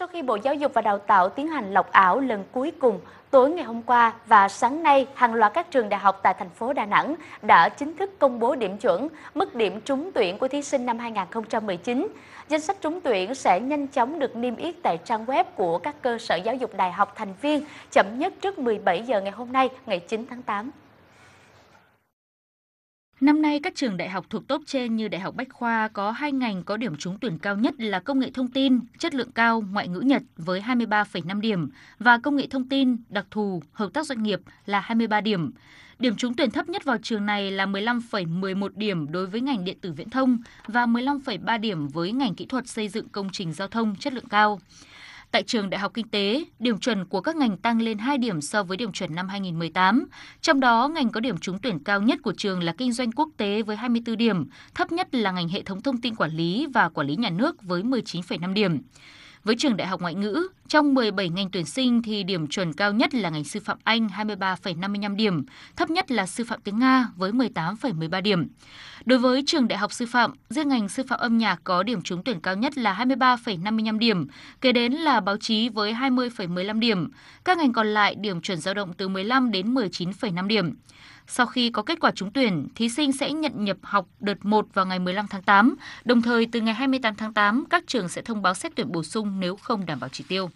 Sau khi Bộ Giáo dục và Đào tạo tiến hành lọc ảo lần cuối cùng tối ngày hôm qua và sáng nay, hàng loạt các trường đại học tại thành phố Đà Nẵng đã chính thức công bố điểm chuẩn, mức điểm trúng tuyển của thí sinh năm 2019. Danh sách trúng tuyển sẽ nhanh chóng được niêm yết tại trang web của các cơ sở giáo dục đại học thành viên chậm nhất trước 17 giờ ngày hôm nay, ngày 9 tháng 8. Năm nay, các trường đại học thuộc top trên như Đại học Bách Khoa có hai ngành có điểm trúng tuyển cao nhất là công nghệ thông tin, chất lượng cao, ngoại ngữ Nhật với 23,5 điểm và công nghệ thông tin, đặc thù, hợp tác doanh nghiệp là 23 điểm. Điểm trúng tuyển thấp nhất vào trường này là 15,11 điểm đối với ngành điện tử viễn thông và 15,3 điểm với ngành kỹ thuật xây dựng công trình giao thông chất lượng cao. Tại trường Đại học Kinh tế, điểm chuẩn của các ngành tăng lên 2 điểm so với điểm chuẩn năm 2018. Trong đó, ngành có điểm trúng tuyển cao nhất của trường là kinh doanh quốc tế với 24 điểm, thấp nhất là ngành hệ thống thông tin quản lý và quản lý nhà nước với 19,5 điểm. Với trường Đại học Ngoại ngữ, trong 17 ngành tuyển sinh thì điểm chuẩn cao nhất là ngành sư phạm Anh 23,55 điểm, thấp nhất là sư phạm tiếng Nga với 18,13 điểm. Đối với trường Đại học Sư phạm, riêng ngành sư phạm âm nhạc có điểm trúng tuyển cao nhất là 23,55 điểm, kế đến là báo chí với 20,15 điểm. Các ngành còn lại điểm chuẩn dao động từ 15 đến 19,5 điểm. Sau khi có kết quả trúng tuyển, thí sinh sẽ nhận nhập học đợt 1 vào ngày 15 tháng 8, đồng thời từ ngày 28 tháng 8 các trường sẽ thông báo xét tuyển bổ sung nếu không đảm bảo chỉ tiêu.